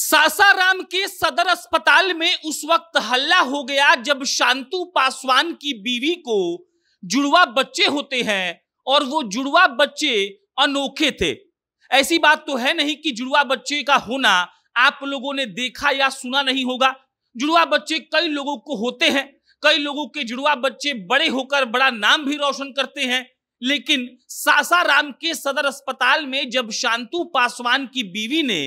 सासाराम के सदर अस्पताल में उस वक्त हल्ला हो गया जब शांतु पासवान की बीवी को जुड़वा बच्चे होते हैं और वो जुड़वा बच्चे अनोखे थे ऐसी बात तो है नहीं कि जुड़वा बच्चे का होना आप लोगों ने देखा या सुना नहीं होगा जुड़वा बच्चे कई लोगों को होते हैं कई लोगों के जुड़वा बच्चे बड़े होकर बड़ा नाम भी रोशन करते हैं लेकिन सासाराम के सदर अस्पताल में जब शांतु पासवान की बीवी ने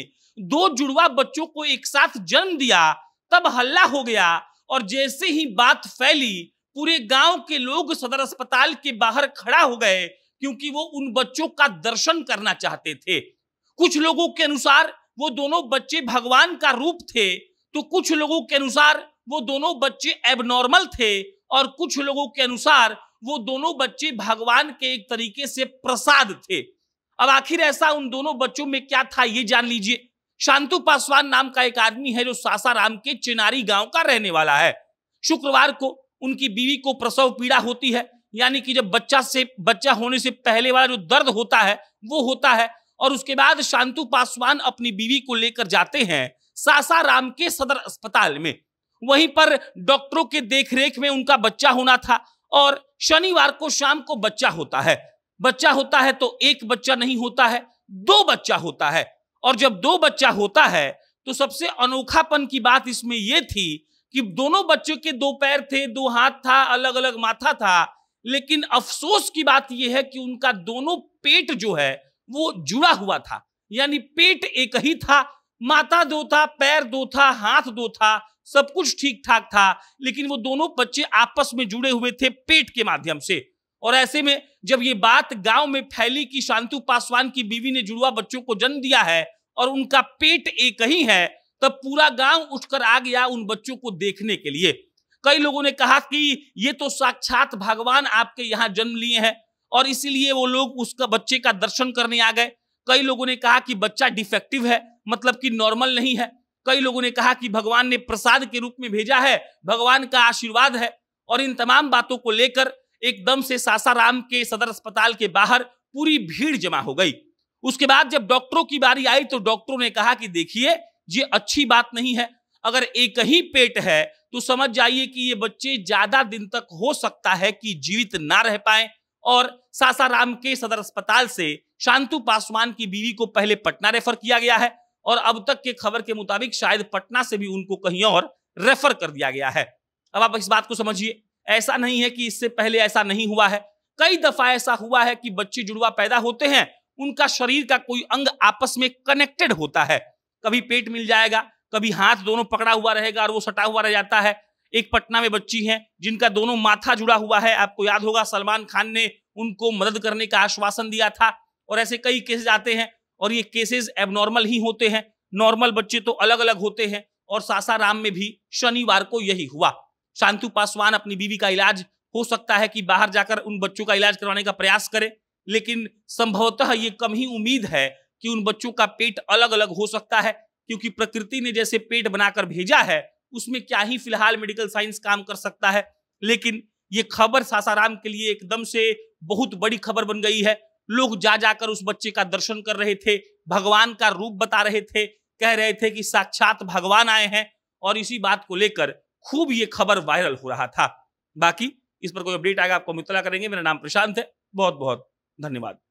दो जुड़वा बच्चों को एक साथ जन्म दिया तब हल्ला हो गया और जैसे ही बात फैली पूरे गांव के लोग सदर अस्पताल के बाहर खड़ा हो गए क्योंकि वो उन बच्चों का दर्शन करना चाहते थे कुछ लोगों के अनुसार वो दोनों बच्चे भगवान का रूप थे तो कुछ लोगों के अनुसार वो दोनों बच्चे एबनॉर्मल थे और कुछ लोगों के अनुसार वो दोनों बच्चे भगवान के एक तरीके से प्रसाद थे अब आखिर ऐसा उन दोनों बच्चों में क्या था ये जान लीजिए शांतु पासवान नाम का एक आदमी है जो सासाराम के चिनारी गांव का रहने वाला है शुक्रवार को उनकी बीवी को प्रसव पीड़ा होती है यानी कि जब बच्चा से बच्चा होने से पहले वाला जो दर्द होता है वो होता है और उसके बाद शांतु पासवान अपनी बीवी को लेकर जाते हैं सासाराम के सदर अस्पताल में वहीं पर डॉक्टरों के देखरेख में उनका बच्चा होना था और शनिवार को शाम को बच्चा होता है बच्चा होता है तो एक बच्चा नहीं होता है दो बच्चा होता है और जब दो बच्चा होता है तो सबसे अनोखापन की बात इसमें यह थी कि दोनों बच्चों के दो पैर थे दो हाथ था अलग अलग माथा था लेकिन अफसोस की बात यह है कि उनका दोनों पेट जो है वो जुड़ा हुआ था यानी पेट एक ही था माथा दो था पैर दो था हाथ दो था सब कुछ ठीक ठाक था लेकिन वो दोनों बच्चे आपस में जुड़े हुए थे पेट के माध्यम से और ऐसे में जब ये बात गांव में फैली कि शांतु पासवान की बीवी ने जुड़वा बच्चों को जन्म दिया है और उनका पेट एक ही है तब पूरा गांव उठकर आ गया उन बच्चों को देखने के लिए कई लोगों ने कहा कि ये तो साक्षात भगवान आपके यहाँ जन्म लिए हैं और इसीलिए वो लोग उसका बच्चे का दर्शन करने आ गए कई लोगों ने कहा कि बच्चा डिफेक्टिव है मतलब कि नॉर्मल नहीं है कई लोगों ने कहा कि भगवान ने प्रसाद के रूप में भेजा है भगवान का आशीर्वाद है और इन तमाम बातों को लेकर एकदम से सासाराम के सदर अस्पताल के बाहर पूरी भीड़ जमा हो गई उसके बाद जब डॉक्टरों की बारी आई तो डॉक्टरों ने कहा कि देखिए ये अच्छी बात नहीं है अगर एक ही पेट है तो समझ जाइए कि ये बच्चे ज्यादा दिन तक हो सकता है कि जीवित ना रह पाए और सासाराम के सदर अस्पताल से शांतु पासवान की बीवी को पहले पटना रेफर किया गया है और अब तक के खबर के मुताबिक शायद पटना से भी उनको कहीं और रेफर कर दिया गया है अब आप इस बात को समझिए ऐसा नहीं है कि इससे पहले ऐसा नहीं हुआ है कई दफा ऐसा हुआ है कि बच्चे जुड़वा पैदा होते हैं उनका शरीर का कोई अंग आपस में कनेक्टेड होता है कभी पेट मिल जाएगा कभी हाथ दोनों पकड़ा हुआ रहेगा और वो सटा हुआ रह जाता है एक पटना में बच्ची है जिनका दोनों माथा जुड़ा हुआ है आपको याद होगा सलमान खान ने उनको मदद करने का आश्वासन दिया था और ऐसे कई केसेज आते हैं और ये केसेस एबनॉर्मल ही होते हैं नॉर्मल बच्चे तो अलग अलग होते हैं और सासाराम में भी शनिवार को यही हुआ शांतु पासवान अपनी बीवी का इलाज हो सकता है कि बाहर जाकर उन बच्चों का इलाज करवाने का प्रयास करें लेकिन संभवतः ये कम ही उम्मीद है कि उन बच्चों का पेट अलग अलग हो सकता है क्योंकि प्रकृति ने जैसे पेट बनाकर भेजा है उसमें क्या ही फिलहाल मेडिकल साइंस काम कर सकता है लेकिन ये खबर सासाराम के लिए एकदम से बहुत बड़ी खबर बन गई है लोग जा जाकर उस बच्चे का दर्शन कर रहे थे भगवान का रूप बता रहे थे कह रहे थे कि साक्षात भगवान आए हैं और इसी बात को लेकर खूब ये खबर वायरल हो रहा था बाकी इस पर कोई अपडेट आएगा आपको मुतला करेंगे मेरा नाम प्रशांत है बहुत बहुत धन्यवाद